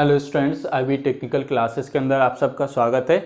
hello students I technical classes के अंदर आप सबका स्वागत है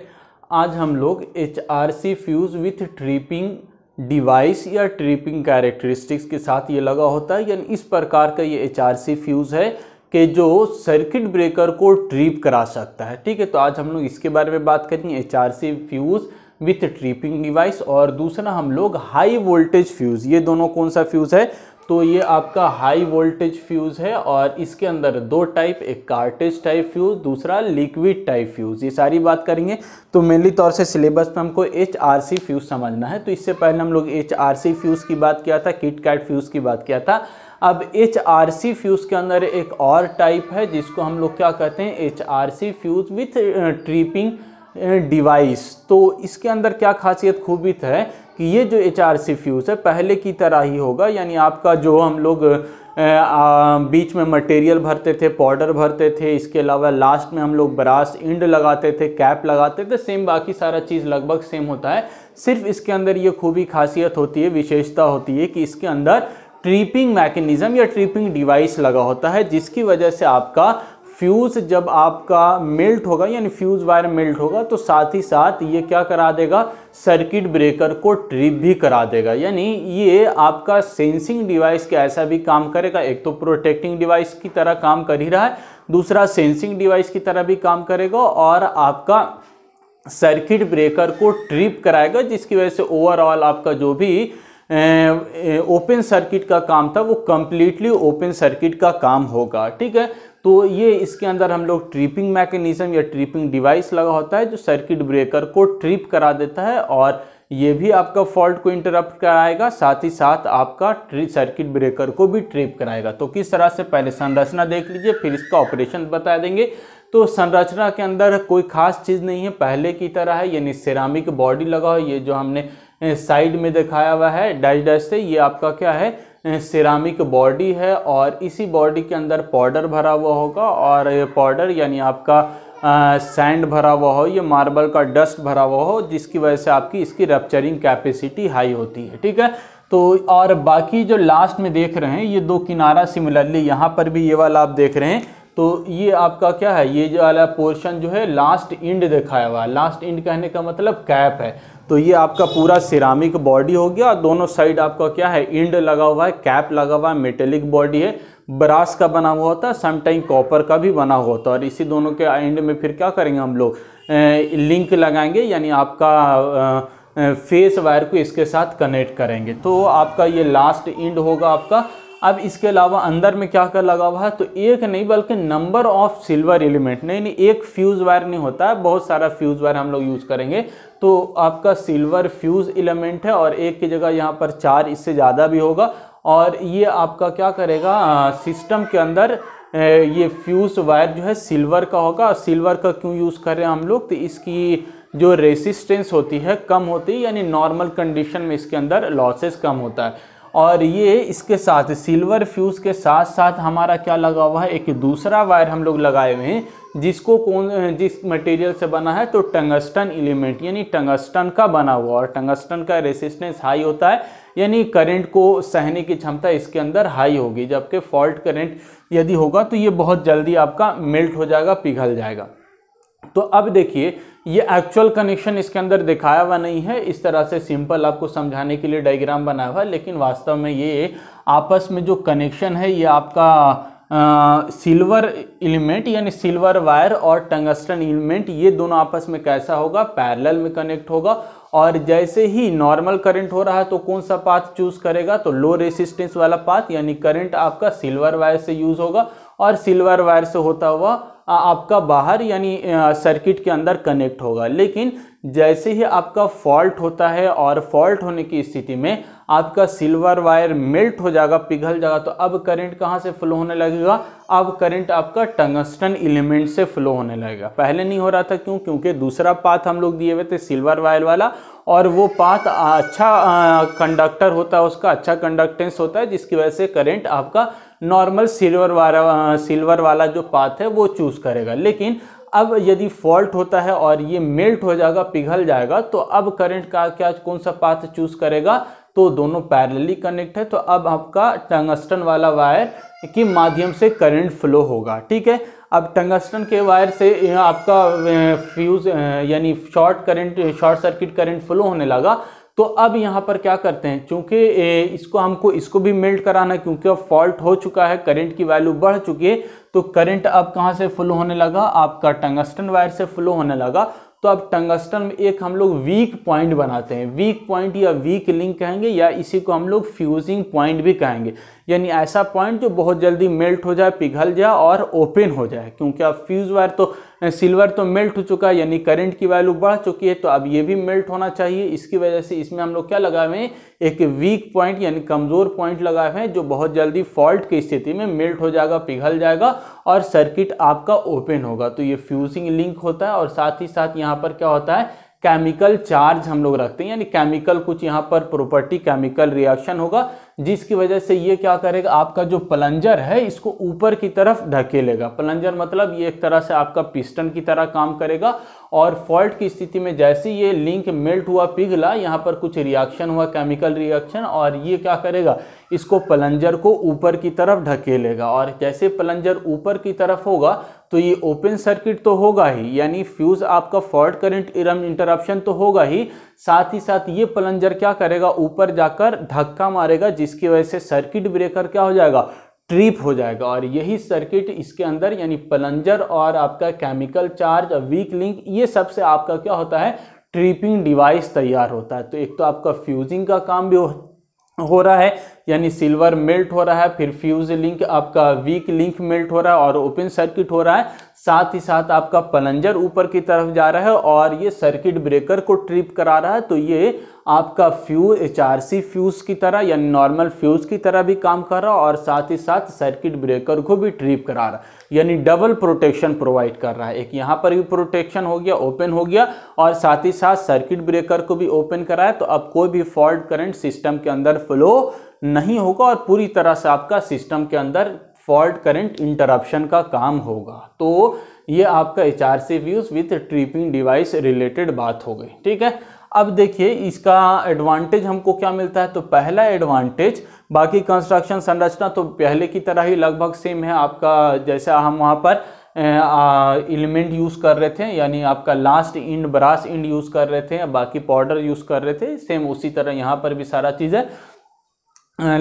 आज हम लोग H R C fuse with tripping device या ट्रिपिंग कैरेक्टरिस्टिक्स के साथ ये लगा होता है यानी इस प्रकार का ये एच आर सी फ्यूज़ है कि जो सर्किट ब्रेकर को ट्रिप करा सकता है ठीक है तो आज हम लोग इसके बारे में बात करेंगे H R C fuse with tripping device और दूसरा हम लोग हाई वोल्टेज फ्यूज़ ये दोनों कौन सा फ्यूज़ है तो ये आपका हाई वोल्टेज फ्यूज़ है और इसके अंदर दो टाइप एक कार्टेज टाइप फ्यूज़ दूसरा लिक्विड टाइप फ्यूज़ ये सारी बात करेंगे तो मेनली तौर से सिलेबस में हमको एच आर सी फ्यूज़ समझना है तो इससे पहले हम लोग एच आर सी फ्यूज़ की बात किया था किट कैट फ्यूज़ की बात किया था अब एच आर सी फ्यूज़ के अंदर एक और टाइप है जिसको हम लोग क्या कहते हैं H R C fuse with tripping device तो इसके अंदर क्या खासियत खूबी है कि ये जो एच आर सी फ्यूज़ है पहले की तरह ही होगा यानी आपका जो हम लोग आ, बीच में मटेरियल भरते थे पाउडर भरते थे इसके अलावा लास्ट में हम लोग ब्रास इंड लगाते थे कैप लगाते थे सेम बाकी सारा चीज़ लगभग सेम होता है सिर्फ इसके अंदर ये खूबी खासियत होती है विशेषता होती है कि इसके अंदर ट्रिपिंग मैकेनिज़्म या ट्रिपिंग डिवाइस लगा होता है जिसकी वजह से आपका फ्यूज़ जब आपका मेल्ट होगा यानी फ्यूज़ वायर मेल्ट होगा तो साथ ही साथ ये क्या करा देगा सर्किट ब्रेकर को ट्रिप भी करा देगा यानी ये आपका सेंसिंग डिवाइस के ऐसा भी काम करेगा एक तो प्रोटेक्टिंग डिवाइस की तरह काम कर ही रहा है दूसरा सेंसिंग डिवाइस की तरह भी काम करेगा और आपका सर्किट ब्रेकर को ट्रिप कराएगा जिसकी वजह से ओवरऑल आपका जो भी ओपन सर्किट का काम था वो कम्प्लीटली ओपन सर्किट का काम होगा ठीक है तो ये इसके अंदर हम लोग ट्रिपिंग मैकेनिज्म या ट्रिपिंग डिवाइस लगा होता है जो सर्किट ब्रेकर को ट्रिप करा देता है और ये भी आपका फॉल्ट को इंटरप्ट कराएगा साथ ही साथ आपका सर्किट ब्रेकर को भी ट्रिप कराएगा तो किस तरह से पहले संरचना देख लीजिए फिर इसका ऑपरेशन बता देंगे तो संरचना के अंदर कोई खास चीज़ नहीं है पहले की तरह है यानी सिरामिक बॉडी लगा हो ये जो हमने साइड में दिखाया हुआ है डैश डैश से ये आपका क्या है सिरामिक बॉडी है और इसी बॉडी के अंदर पाउडर भरा हुआ होगा और पाउडर यानी आपका सैंड भरा हुआ हो ये मार्बल का डस्ट भरा हुआ हो जिसकी वजह से आपकी इसकी रेपचरिंग कैपेसिटी हाई होती है ठीक है तो और बाकी जो लास्ट में देख रहे हैं ये दो किनारा सिमिलरली यहाँ पर भी ये वाला आप देख रहे हैं तो ये आपका क्या है ये जो वाला पोर्शन जो है लास्ट इंड दिखाया हुआ है लास्ट इंड कहने का मतलब कैप है तो ये आपका पूरा सिरामिक बॉडी हो गया और दोनों साइड आपका क्या है इंड लगा हुआ है कैप लगा हुआ है मेटेलिक बॉडी है ब्रास का बना हुआ होता है समटाइम कॉपर का भी बना हुआ होता है और इसी दोनों के एंड में फिर क्या करेंगे हम लोग लिंक लगाएंगे यानी आपका फेस वायर को इसके साथ कनेक्ट करेंगे तो आपका ये लास्ट इंड होगा आपका अब इसके अलावा अंदर में क्या क्या लगा हुआ है तो एक नहीं बल्कि नंबर ऑफ सिल्वर एलिमेंट नहीं नहीं एक फ्यूज़ वायर नहीं होता है बहुत सारा फ्यूज़ वायर हम लोग यूज़ करेंगे तो आपका सिल्वर फ्यूज़ एलिमेंट है और एक की जगह यहाँ पर चार इससे ज़्यादा भी होगा और ये आपका क्या करेगा सिस्टम के अंदर ये फ्यूज़ वायर जो है सिल्वर का होगा और सिल्वर का क्यों यूज़ कर रहे हैं हम लोग तो इसकी जो रेसिस्टेंस होती है कम होती है यानी नॉर्मल कंडीशन में इसके अंदर लॉसेस कम होता है और ये इसके साथ सिल्वर फ्यूज़ के साथ साथ हमारा क्या लगा हुआ है एक दूसरा वायर हम लोग लगाए हुए हैं जिसको कौन जिस मटेरियल से बना है तो टंगस्टन एलिमेंट यानी टंगस्टन का बना हुआ और टंगस्टन का रेसिस्टेंस हाई होता है यानी करंट को सहने की क्षमता इसके अंदर हाई होगी जबकि फॉल्ट करंट यदि होगा तो ये बहुत जल्दी आपका मेल्ट हो जाएगा पिघल जाएगा तो अब देखिए ये एक्चुअल कनेक्शन इसके अंदर दिखाया हुआ नहीं है इस तरह से सिंपल आपको समझाने के लिए डायग्राम बनाया हुआ है लेकिन वास्तव में ये आपस में जो कनेक्शन है ये आपका सिल्वर एलिमेंट यानी सिल्वर वायर और टंगस्टन एलिमेंट ये दोनों आपस में कैसा होगा पैरेलल में कनेक्ट होगा और जैसे ही नॉर्मल करंट हो रहा है तो कौन सा पाथ चूज करेगा तो लो रेसिस्टेंस वाला पाथ यानी करंट आपका सिल्वर वायर से यूज होगा और सिल्वर वायर से होता हुआ आपका बाहर यानी सर्किट के अंदर कनेक्ट होगा लेकिन जैसे ही आपका फॉल्ट होता है और फॉल्ट होने की स्थिति में आपका सिल्वर वायर मेल्ट हो जाएगा पिघल जाएगा तो अब करंट कहाँ से फ्लो होने लगेगा अब करंट आपका टंगस्टन एलिमेंट से फ्लो होने लगेगा पहले नहीं हो रहा था क्यों क्योंकि दूसरा पाथ हम लोग दिए हुए थे सिल्वर वायर वाला और वो पाथ अच्छा कंडक्टर होता है उसका अच्छा कंडक्टेंस होता है जिसकी वजह से करेंट आपका नॉर्मल सिल्वर वाला सिल्वर वाला जो पाथ है वो चूज़ करेगा लेकिन अब यदि फॉल्ट होता है और ये मेल्ट हो जाएगा पिघल जाएगा तो अब करंट का क्या कौन सा पाथ चूज करेगा तो दोनों पैरेलली कनेक्ट है तो अब आपका टंगस्टन वाला वायर के माध्यम से करंट फ्लो होगा ठीक है अब टंगस्टन के वायर से आपका फ्यूज यानी short current short circuit current flow होने लगा तो अब यहाँ पर क्या करते हैं चूँकि इसको हमको इसको भी मेल्ट कराना क्योंकि अब फॉल्ट हो चुका है करंट की वैल्यू बढ़ चुकी है तो करंट अब कहाँ से फ्लो होने लगा आपका टंगस्टन वायर से फ्लो होने लगा तो अब टंगस्टन में एक हम लोग वीक पॉइंट बनाते हैं वीक पॉइंट या वीक लिंक कहेंगे या इसी को हम लोग फ्यूजिंग पॉइंट भी कहेंगे यानी ऐसा पॉइंट जो बहुत जल्दी मेल्ट हो जाए पिघल जाए और ओपन हो जाए क्योंकि अब फ्यूज वायर तो सिल्वर तो मेल्ट हो चुका है यानी करंट की वैल्यू बढ़ चुकी है तो अब ये भी मेल्ट होना चाहिए इसकी वजह से इसमें हम लोग क्या लगाए हुए हैं एक वीक पॉइंट यानी कमज़ोर पॉइंट लगाए हुए हैं जो बहुत जल्दी फॉल्ट की स्थिति में मेल्ट हो जाएगा पिघल जाएगा और सर्किट आपका ओपन होगा तो ये फ्यूजिंग लिंक होता है और साथ ही साथ यहाँ पर क्या होता है केमिकल चार्ज हम लोग रखते हैं यानी केमिकल कुछ यहाँ पर प्रॉपर्टी केमिकल रिएक्शन होगा जिसकी वजह से ये क्या करेगा आपका जो प्लंजर है इसको ऊपर की तरफ धकेलेगा प्लंजर मतलब ये एक तरह से आपका पिस्टन की तरह काम करेगा और फॉल्ट की स्थिति में जैसे ये लिंक मेल्ट हुआ पिघला यहाँ पर कुछ रिएक्शन हुआ केमिकल रिएक्शन और ये क्या करेगा इसको प्लंजर को ऊपर की तरफ ढकेलेगा और जैसे प्लंजर ऊपर की तरफ होगा तो ये ओपन सर्किट तो होगा ही यानी फ्यूज आपका फॉल्ट करंट इंटरप्शन तो होगा ही साथ ही साथ ये प्लंजर क्या करेगा ऊपर जाकर धक्का मारेगा जिसकी वजह से सर्किट ब्रेकर क्या हो जाएगा ट्रिप हो जाएगा और यही सर्किट इसके अंदर यानी प्लंजर और आपका केमिकल चार्ज वीक लिंक ये सबसे आपका क्या होता है ट्रिपिंग डिवाइस तैयार होता है तो एक तो आपका फ्यूजिंग का काम भी हो हो रहा है यानी सिल्वर मेल्ट हो रहा है फिर फ्यूज लिंक आपका वीक लिंक मेल्ट हो रहा है और ओपन सर्किट हो रहा है साथ ही साथ आपका पलंजर ऊपर की तरफ जा रहा है और ये सर्किट ब्रेकर को ट्रिप करा रहा है तो ये आपका fuse H R C fuse की तरह यानी नॉर्मल फ्यूज की तरह भी काम कर रहा है और साथ ही साथ सर्किट ब्रेकर को भी ट्रिप करा रहा है यानी डबल प्रोटेक्शन प्रोवाइड कर रहा है एक यहाँ पर भी प्रोटेक्शन हो गया ओपन हो गया और साथ ही साथ सर्किट ब्रेकर को भी ओपन कराया तो अब कोई भी फॉल्ट करंट सिस्टम के अंदर फ्लो नहीं होगा और पूरी तरह से आपका सिस्टम के अंदर फॉल्ट करंट इंटरप्शन का काम होगा तो ये आपका H R C fuse with tripping device related बात हो गई ठीक है अब देखिए इसका एडवांटेज हमको क्या मिलता है तो पहला एडवांटेज बाकी कंस्ट्रक्शन संरचना तो पहले की तरह ही लगभग सेम है आपका जैसा हम वहाँ पर एलिमेंट यूज़ कर रहे थे यानी आपका last end brass end use कर रहे थे बाकी पाउडर यूज़ कर रहे थे सेम उसी तरह यहाँ पर भी सारा चीज़ है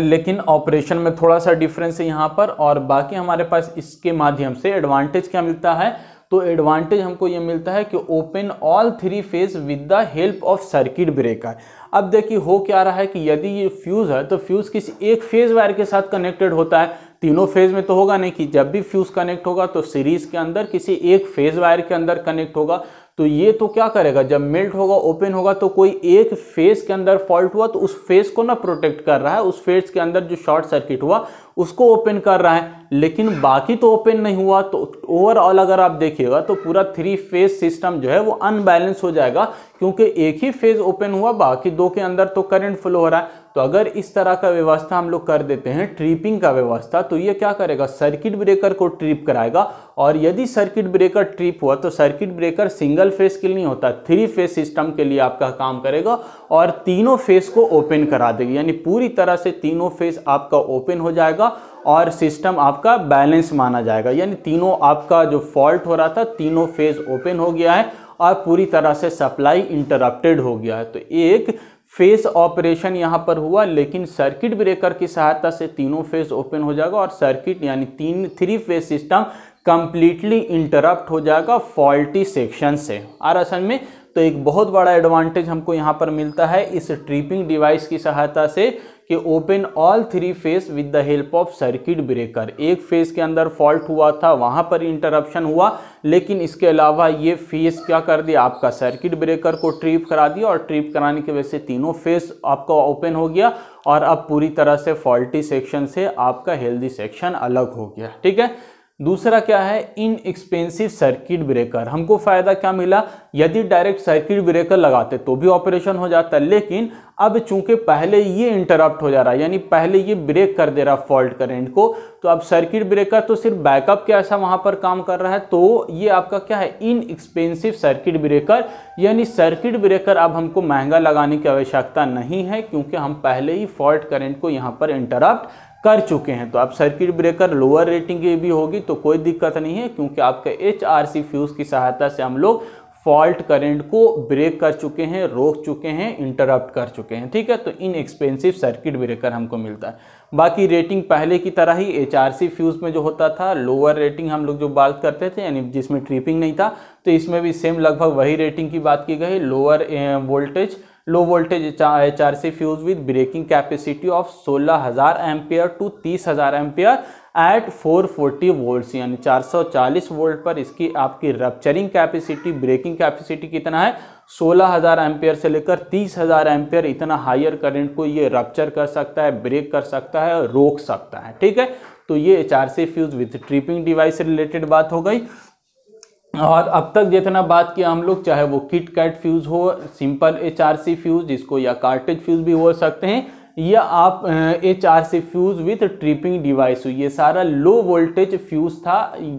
लेकिन ऑपरेशन में थोड़ा सा डिफरेंस है यहाँ पर और बाकी हमारे पास इसके माध्यम से एडवांटेज क्या मिलता है तो एडवांटेज हमको ये मिलता है कि open all three phase with the help of circuit breaker अब देखिए हो क्या रहा है कि यदि ये फ्यूज़ है तो फ्यूज़ किसी एक फेज़ वायर के साथ कनेक्टेड होता है तीनों फेज में तो होगा नहीं कि जब भी फ्यूज़ कनेक्ट होगा तो सीरीज़ के अंदर किसी एक फेज़ वायर के अंदर कनेक्ट होगा तो ये तो क्या करेगा जब मेल्ट होगा ओपन होगा तो कोई एक फेस के अंदर फॉल्ट हुआ तो उस फेस को ना प्रोटेक्ट कर रहा है उस फेस के अंदर जो शॉर्ट सर्किट हुआ उसको ओपन कर रहा है लेकिन बाकी तो ओपन नहीं हुआ तो ओवरऑल अगर आप देखिएगा तो पूरा थ्री फेज सिस्टम जो है वो अनबैलेंस हो जाएगा क्योंकि एक ही फेज ओपन हुआ बाकी दो के अंदर तो करंट फ्लो हो रहा है तो अगर इस तरह का व्यवस्था हम लोग कर देते हैं ट्रिपिंग का व्यवस्था तो ये क्या करेगा सर्किट ब्रेकर को ट्रिप कराएगा और यदि सर्किट ब्रेकर ट्रिप हुआ तो circuit breaker single single phase के लिए नहीं होता थ्री फेस सिस्टम के लिए आपका काम करेगा और तीनों फेस को ओपन करा देगी यानी पूरी तरह से तीनों फेस आपका ओपन हो जाएगा और सिस्टम आपका बैलेंस माना जाएगा यानी तीनों आपका जो फॉल्ट हो रहा था तीनों फेज ओपन हो गया है और पूरी तरह से सप्लाई इंटरप्टेड हो गया है तो एक फेस ऑपरेशन यहां पर हुआ लेकिन सर्किट ब्रेकर की सहायता से तीनों फेस ओपन हो जाएगा और सर्किट यानी तीन three phase system completely interrupt हो जाएगा फॉल्टी सेक्शन से आर असल में तो एक बहुत बड़ा एडवांटेज हमको यहाँ पर मिलता है इस ट्रिपिंग डिवाइस की सहायता से कि open all three phase with the help of circuit breaker एक फेज के अंदर फॉल्ट हुआ था वहाँ पर इंटरप्शन हुआ लेकिन इसके अलावा ये फेज क्या कर दिया आपका सर्किट ब्रेकर को ट्रिप करा दिया और ट्रिप कराने की वजह से तीनों फेज आपका ओपन हो गया और अब पूरी तरह से फॉल्टी सेक्शन से आपका हेल्दी सेक्शन अलग हो गया ठीक है दूसरा क्या है इनएक्सपेंसिव सर्किट ब्रेकर हमको फ़ायदा क्या मिला यदि डायरेक्ट सर्किट ब्रेकर लगाते तो भी ऑपरेशन हो जाता लेकिन अब चूंकि पहले ये इंटरप्ट हो जा रहा है यानी पहले ये ब्रेक कर दे रहा फॉल्ट करंट को तो अब सर्किट ब्रेकर तो सिर्फ बैकअप के ऐसा वहां पर काम कर रहा है तो ये आपका क्या है इन एक्सपेंसिव सर्किट ब्रेकर यानी सर्किट ब्रेकर अब हमको महंगा लगाने की आवश्यकता नहीं है क्योंकि हम पहले ही फॉल्ट करेंट को यहाँ पर इंटरप्ट कर चुके हैं तो आप सर्किट ब्रेकर लोअर रेटिंग की भी होगी तो कोई दिक्कत नहीं है क्योंकि आपके एच आर सी फ्यूज़ की सहायता से हम लोग फॉल्ट करंट को ब्रेक कर चुके हैं रोक चुके हैं इंटरप्ट कर चुके हैं ठीक है तो इन एक्सपेंसिव सर्किट ब्रेकर हमको मिलता है बाकी रेटिंग पहले की तरह ही एच आर सी फ्यूज़ में जो होता था लोअर रेटिंग हम लोग जो बात करते थे यानी जिसमें ट्रिपिंग नहीं था तो इसमें भी सेम लगभग वही रेटिंग की बात की गई lower voltage low voltage H R C fuse with breaking capacity of 16000 हज़ार एम्पियर टू 30000 हज़ार एम्पियर एट 440 वोल्ट यानी 440 वोल्ट पर इसकी आपकी रपचरिंग कैपेसिटी ब्रेकिंग कैपेसिटी कितना है 16000 हज़ार एम्पियर से लेकर 30000 हज़ार एम्पियर इतना हायर करंट को ये रपचर कर सकता है ब्रेक कर सकता है रोक सकता है ठीक है तो ये H R C fuse with tripping device से रिलेटेड बात हो गई और अब तक जितना बात किया हम लोग चाहे वो किट कैट फ्यूज़ हो simple H R C fuse जिसको या कार्टेज फ्यूज़ भी हो सकते हैं या आप H R C fuse with tripping device हो ये सारा लो वोल्टेज फ्यूज़ था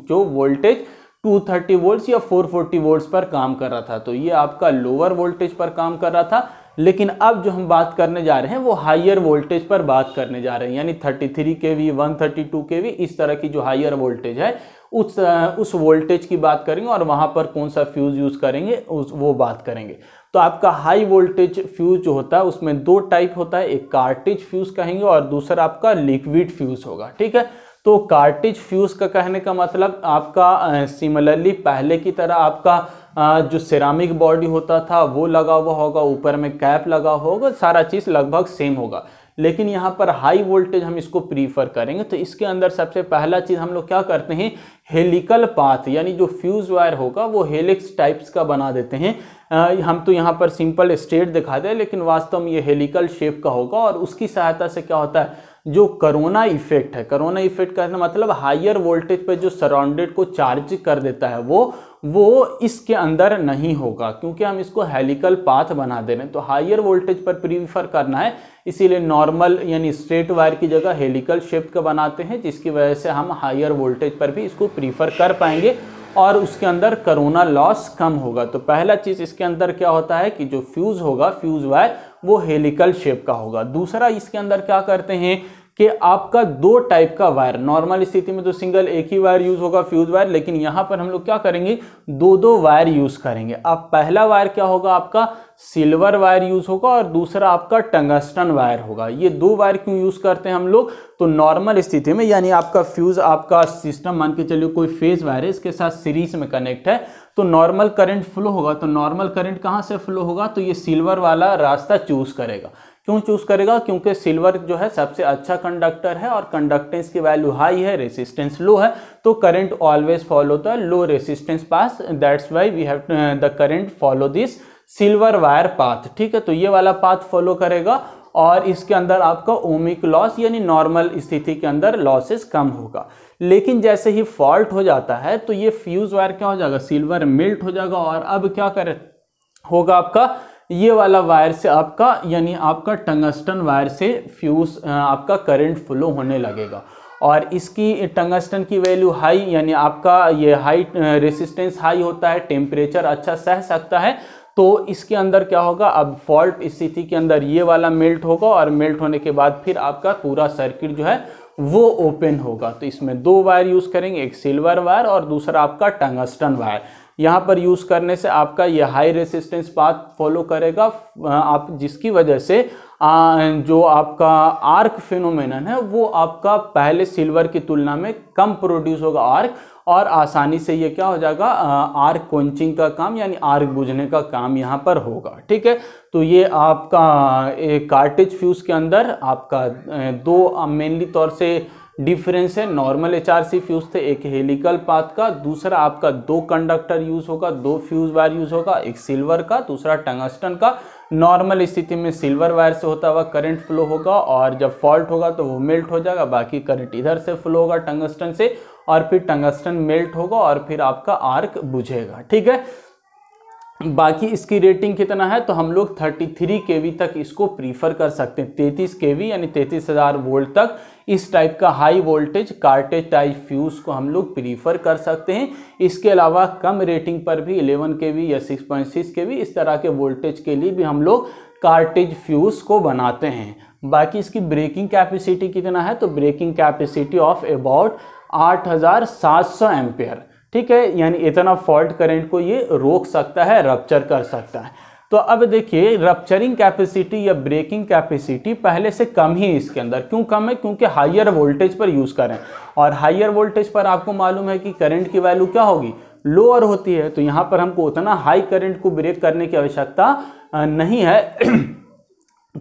जो वोल्टेज 230 वोल्ट या 440 वोल्ट्स पर काम कर रहा था तो ये आपका लोअर वोल्टेज पर काम कर रहा था लेकिन अब जो हम बात करने जा रहे हैं वो हायर वोल्टेज पर बात करने जा रहे हैं यानी thirty three K V one thirty two K V इस तरह की जो हायर वोल्टेज है उस उस वोल्टेज की बात करेंगे और वहाँ पर कौन सा फ्यूज़ यूज़ करेंगे उस वो बात करेंगे तो आपका हाई वोल्टेज फ्यूज़ जो होता है उसमें दो टाइप होता है एक कार्टेज फ्यूज़ कहेंगे और दूसरा आपका लिक्विड फ्यूज़ होगा ठीक है तो कार्टिज फ्यूज का कहने का मतलब आपका सिमिलरली पहले की तरह आपका जो सिरामिक बॉडी होता था वो लगा हुआ होगा ऊपर में कैप लगा होगा सारा चीज़ लगभग सेम होगा लेकिन यहाँ पर हाई वोल्टेज हम इसको प्रीफर करेंगे तो इसके अंदर सबसे पहला चीज़ हम लोग क्या करते हैं हेलिकल पाथ यानी जो फ्यूज वायर होगा वो हेलिक्स टाइप्स का बना देते हैं आ, हम तो यहाँ पर सिंपल स्टेट दिखा दें लेकिन वास्तव में ये हेलिकल शेप का होगा और उसकी सहायता से क्या होता है जो करोना इफेक्ट है करोना इफेक्ट का मतलब हायर वोल्टेज पे जो सराउंडेड को चार्ज कर देता है वो वो इसके अंदर नहीं होगा क्योंकि हम इसको हेलिकल पाथ बना दे रहे हैं तो हायर वोल्टेज पर प्रीफर करना है इसीलिए नॉर्मल यानी स्ट्रेट वायर की जगह हेलिकल शेप का बनाते हैं जिसकी वजह से हम हायर वोल्टेज पर भी इसको प्रीफर कर पाएंगे और उसके अंदर करोना लॉस कम होगा तो पहला चीज़ इसके अंदर क्या होता है कि जो फ्यूज़ होगा फ्यूज़ वायर वो हेलिकल शेप का होगा दूसरा इसके अंदर क्या करते हैं कि आपका दो टाइप का वायर नॉर्मल स्थिति में तो सिंगल एक ही वायर यूज होगा फ्यूज वायर लेकिन यहाँ पर हम लोग क्या करेंगे दो दो वायर यूज करेंगे अब पहला वायर क्या होगा आपका सिल्वर वायर यूज होगा और दूसरा आपका टंगस्टन वायर होगा ये दो वायर क्यों यूज करते हैं हम लोग तो नॉर्मल स्थिति में यानी आपका फ्यूज आपका सिस्टम मान के चलिए कोई फेज वायर है इसके साथ सीरीज में कनेक्ट है तो नॉर्मल करंट फ्लो होगा तो नॉर्मल करंट कहाँ से फ्लो होगा तो ये सिल्वर वाला रास्ता चूज करेगा क्यों चूज करेगा क्योंकि सिल्वर जो है सबसे अच्छा कंडक्टर है और कंडक्टेंस की वैल्यू हाई है रेसिस्टेंस लो है तो current always follow the low resistance path that's why we have the current follow this silver wire path ठीक है तो ये वाला पाथ फॉलो करेगा और इसके अंदर आपका ओमिक लॉस यानी नॉर्मल स्थिति के अंदर लॉसेस कम होगा लेकिन जैसे ही फॉल्ट हो जाता है तो ये फ्यूज़ वायर क्या हो जाएगा सिल्वर मिल्ट हो जाएगा और अब क्या करे होगा आपका ये वाला वायर से आपका यानी आपका टंगस्टन वायर से फ्यूज आपका करंट फ्लो होने लगेगा और इसकी टंगस्टन की वैल्यू हाई यानी आपका ये हाई रेसिस्टेंस हाई होता है टेम्परेचर अच्छा सह सकता है तो इसके अंदर क्या होगा अब फॉल्ट स्थिति के अंदर ये वाला मेल्ट होगा और मेल्ट होने के बाद फिर आपका पूरा सर्किट जो है वो ओपन होगा तो इसमें दो वायर यूज़ करेंगे एक सिल्वर वायर और दूसरा आपका टंगस्टन वायर यहाँ पर यूज़ करने से आपका ये हाई रेसिस्टेंस पाथ फॉलो करेगा आप जिसकी वजह से जो आपका आर्क फिनोमेनन है वो आपका पहले सिल्वर की तुलना में कम प्रोड्यूस होगा आर्क और आसानी से ये क्या हो जाएगा आर्क कोंचिंग का काम यानी आर्क बुझने का काम यहाँ पर होगा ठीक है तो ये आपका कार्टेज फ्यूज के अंदर आपका दो मेनली तौर से डिफरेंस है नॉर्मल एच आर फ्यूज़ थे एक हेलिकल पाथ का दूसरा आपका दो कंडक्टर यूज़ होगा दो फ्यूज़ वायर यूज़ होगा एक सिल्वर का दूसरा टंगस्टन का नॉर्मल स्थिति में सिल्वर वायर से होता हुआ करंट फ्लो होगा और जब फॉल्ट होगा तो वो मेल्ट हो जाएगा बाकी करंट इधर से फ्लो होगा टंगस्टन से और फिर टंगस्टन मेल्ट होगा और फिर आपका आर्क बुझेगा ठीक है बाकी इसकी रेटिंग कितना है तो हम लोग 33 वी तक इसको प्रीफर कर सकते हैं 33 वी यानी 33,000 वोल्ट तक इस टाइप का high voltage cartridge type fuse को हम लोग प्रीफर कर सकते हैं इसके अलावा कम रेटिंग पर भी 11 वी या 6.6 वी इस तरह के वोल्टेज के लिए भी हम लोग कार्टेज फ्यूज़ को बनाते हैं बाकी इसकी ब्रेकिंग कैपेसिटी कितना है तो ब्रेकिंग कैपेसिटी ऑफ अबाउट आठ हज़ार सात सौ एम्पेयर ठीक है यानी इतना फॉल्ट करंट को ये रोक सकता है रप्चर कर सकता है तो अब देखिए रप्चरिंग कैपेसिटी या ब्रेकिंग कैपेसिटी पहले से कम ही इसके अंदर क्यों कम है क्योंकि हाइयर वोल्टेज पर यूज़ करें और हाइयर वोल्टेज पर आपको मालूम है कि करंट की वैल्यू क्या होगी लोअर होती है तो यहाँ पर हमको उतना हाई करंट को ब्रेक करने की आवश्यकता नहीं है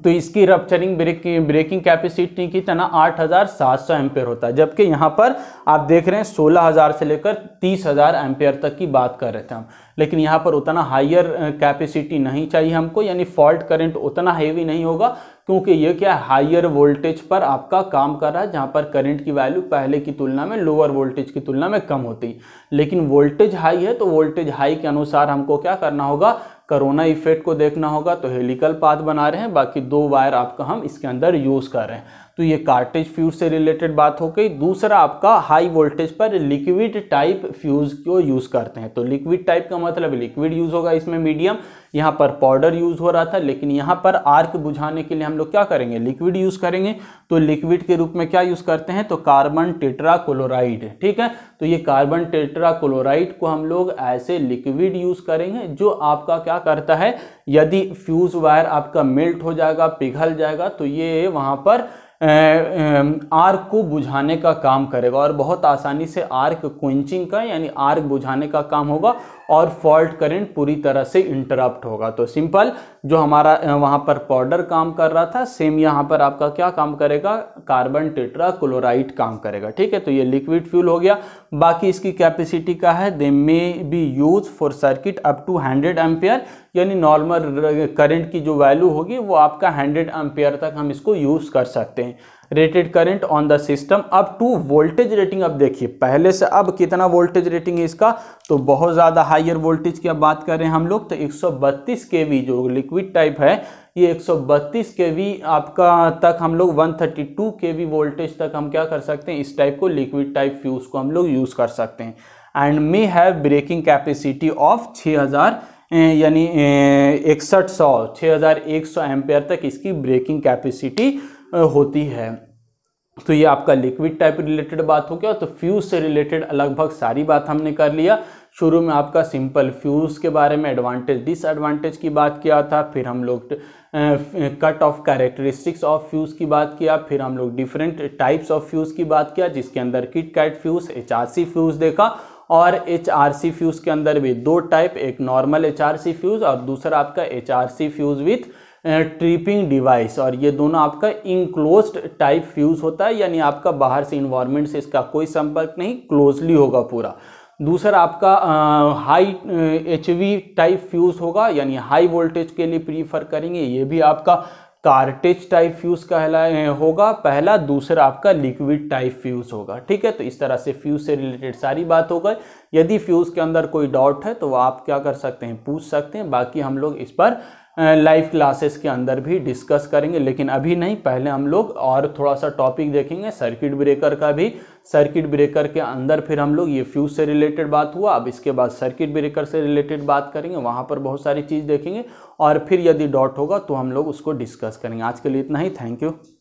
तो इसकी रपचरिंग ब्रेक ब्रेकिंग कैपेसिटी की तरह आठ हज़ार सात सौ एम्पेयर होता है जबकि यहाँ पर आप देख रहे हैं सोलह हज़ार से लेकर तीस हज़ार एम्पेयर तक की बात कर रहे थे हम लेकिन यहाँ पर उतना हाइयर कैपेसिटी नहीं चाहिए हमको यानी फॉल्ट करंट उतना हेवी नहीं होगा क्योंकि ये क्या हाइयर वोल्टेज पर आपका काम कर रहा है जहाँ पर करंट की वैल्यू पहले की तुलना में लोअर वोल्टेज की तुलना में कम होती लेकिन वोल्टेज हाई है तो वोल्टेज हाई के अनुसार हमको क्या करना होगा करोना इफेक्ट को देखना होगा तो हेलिकल पाथ बना रहे हैं बाकी दो वायर आपका हम इसके अंदर यूज़ कर रहे हैं तो ये कार्टेज फ्यूज से रिलेटेड बात हो गई दूसरा आपका हाई वोल्टेज पर लिक्विड टाइप फ्यूज को यूज़ करते हैं तो लिक्विड टाइप का मतलब लिक्विड यूज़ होगा इसमें मीडियम यहाँ पर पाउडर यूज़ हो रहा था लेकिन यहाँ पर आर्क बुझाने के लिए हम लोग क्या करेंगे लिक्विड यूज़ करेंगे तो लिक्विड के रूप में क्या यूज़ करते हैं तो कार्बन टेट्रा क्लोराइड ठीक है तो ये कार्बन टेट्रा क्लोराइड को हम लोग ऐसे लिक्विड यूज़ करेंगे जो आपका क्या करता है यदि फ्यूज़ वायर आपका मेल्ट हो जाएगा पिघल जाएगा तो ये वहाँ पर आर्क को बुझाने का काम करेगा और बहुत आसानी से आर्क क्विंचिंग का यानी आर्क बुझाने का काम होगा और फॉल्ट करंट पूरी तरह से इंटरप्ट होगा तो सिंपल जो हमारा वहाँ पर पाउडर काम कर रहा था सेम यहाँ पर आपका क्या काम करेगा कार्बन टेट्रा क्लोराइड काम करेगा ठीक है तो ये लिक्विड फ्यूल हो गया बाकी इसकी कैपेसिटी का है they may be use for circuit up to hundred ampere यानी नॉर्मल करंट की जो वैल्यू होगी वो आपका हंड्रेड एम्पेयर तक हम इसको यूज़ कर सकते हैं rated current on the system अब टू वोल्टेज रेटिंग अब देखिए पहले से अब कितना वोल्टेज रेटिंग है इसका तो बहुत ज़्यादा हाइयर वोल्टेज की अब बात करें हम लोग तो 132 केवी जो लिक्विड टाइप है ये 132 केवी आपका तक हम लोग 132 केवी वोल्टेज तक हम क्या कर सकते हैं इस टाइप को लिक्विड टाइप फ्यूज़ को हम लोग यूज़ कर सकते हैं and may have breaking capacity of 6000 यानी इकसठ सौ छः हज़ार एक सौ एम्पेयर तक इसकी ब्रेकिंग कैपेसिटी होती है तो ये आपका लिक्विड टाइप रिलेटेड बात हो गया तो फ्यूज़ से रिलेटेड लगभग सारी बात हमने कर लिया शुरू में आपका सिंपल फ्यूज़ के बारे में एडवांटेज डिसएडवांटेज की बात किया था फिर हम लोग cut off characteristics of fuse की बात किया फिर हम लोग डिफरेंट टाइप्स ऑफ फ्यूज़ की बात किया जिसके अंदर kit kat fuse H fuse देखा और एच फ्यूज़ के अंदर भी दो टाइप एक नॉर्मल एच फ्यूज़ और दूसरा आपका H fuse with tripping device और ये दोनों आपका इनक्लोज टाइप फ्यूज़ होता है यानी आपका बाहर से इन्वायरमेंट से इसका कोई संपर्क नहीं क्लोजली होगा पूरा दूसरा आपका आ, हाई एच टाइप फ्यूज़ होगा यानी हाई वोल्टेज के लिए प्रीफर करेंगे ये भी आपका कार्टेज टाइप फ्यूज़ कहला होगा पहला दूसरा आपका लिक्विड टाइप फ्यूज़ होगा ठीक है तो इस तरह से फ्यूज़ से रिलेटेड सारी बात हो गई यदि फ्यूज़ के अंदर कोई डाउट है तो आप क्या कर सकते हैं पूछ सकते हैं बाकी हम लोग इस पर लाइव क्लासेस के अंदर भी डिस्कस करेंगे लेकिन अभी नहीं पहले हम लोग और थोड़ा सा टॉपिक देखेंगे सर्किट ब्रेकर का भी सर्किट ब्रेकर के अंदर फिर हम लोग ये फ्यूज से रिलेटेड बात हुआ अब इसके बाद सर्किट ब्रेकर से रिलेटेड बात करेंगे वहाँ पर बहुत सारी चीज़ देखेंगे और फिर यदि डॉट होगा तो हम लोग उसको डिस्कस करेंगे आज के लिए इतना ही थैंक यू